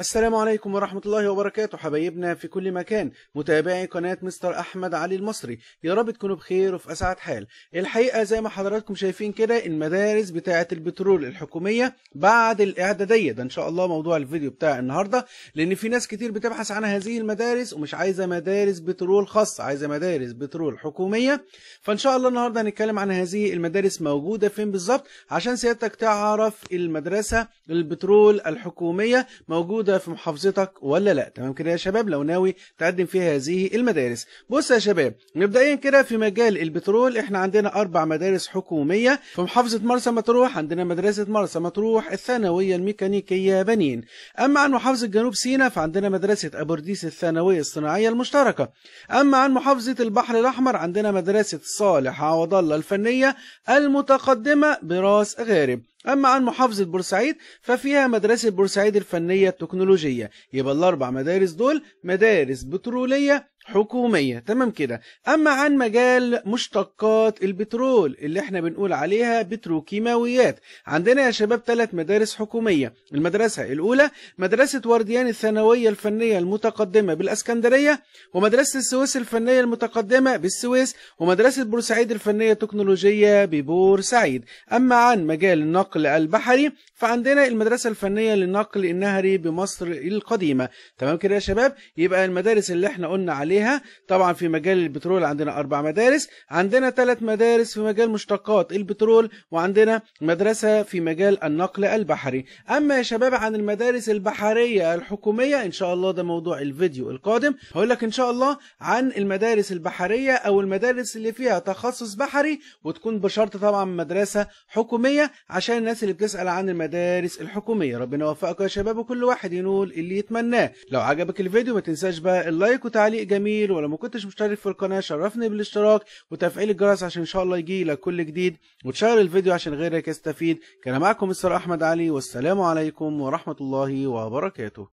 السلام عليكم ورحمة الله وبركاته حبايبنا في كل مكان متابعي قناة مستر أحمد علي المصري يا رب تكونوا بخير وفي أسعد حال الحقيقة زي ما حضراتكم شايفين كده المدارس بتاعة البترول الحكومية بعد الإعدادية ده إن شاء الله موضوع الفيديو بتاع النهاردة لأن في ناس كتير بتبحث عن هذه المدارس ومش عايزة مدارس بترول خاصة عايزة مدارس بترول حكومية فإن شاء الله النهاردة هنتكلم عن هذه المدارس موجودة فين بالظبط عشان سيادتك تعرف المدرسة البترول الحكومية موجودة موجوده في محافظتك ولا لا تمام كده يا شباب لو ناوي تقدم في هذه المدارس بص يا شباب مبدئيا كده في مجال البترول احنا عندنا اربع مدارس حكوميه في محافظه مرسى مطروح عندنا مدرسه مرسى مطروح الثانويه الميكانيكيه بنين اما عن محافظه جنوب سيناء فعندنا مدرسه ابورديس الثانويه الصناعيه المشتركه اما عن محافظه البحر الاحمر عندنا مدرسه صالح عوض الله الفنيه المتقدمه براس غارب أما عن محافظة بورسعيد ففيها مدرسة بورسعيد الفنية التكنولوجية يبقى الأربع مدارس دول مدارس بترولية حكومية تمام كده أما عن مجال مشتقات البترول اللي احنا بنقول عليها بتروكيماويات عندنا يا شباب ثلاث مدارس حكومية المدرسة الأولى مدرسة ورديان الثانوية الفنية المتقدمة بالأسكندرية ومدرسة السويس الفنية المتقدمة بالسويس ومدرسة بورسعيد الفنية التكنولوجية ببورسعيد أما عن مجال النقل النقل البحري فعندنا المدرسة الفنية للنقل النهري بمصر القديمة تمام كده يا شباب يبقى المدارس اللي احنا قلنا عليها طبعا في مجال البترول عندنا أربع مدارس عندنا ثلاث مدارس في مجال مشتقات البترول وعندنا مدرسة في مجال النقل البحري أما يا شباب عن المدارس البحرية الحكومية إن شاء الله ده موضوع الفيديو القادم هقول لك إن شاء الله عن المدارس البحرية أو المدارس اللي فيها تخصص بحري وتكون بشرط طبعا مدرسة حكومية عشان الناس اللي بتسال عن المدارس الحكوميه ربنا يوفقكم يا شباب وكل واحد ينول اللي يتمناه لو عجبك الفيديو ما تنساش بقى اللايك وتعليق جميل ولو ما كنتش مشترك في القناه شرفني بالاشتراك وتفعيل الجرس عشان ان شاء الله يجي لك كل جديد وتشير الفيديو عشان غيرك يستفيد كان معكم مستر احمد علي والسلام عليكم ورحمه الله وبركاته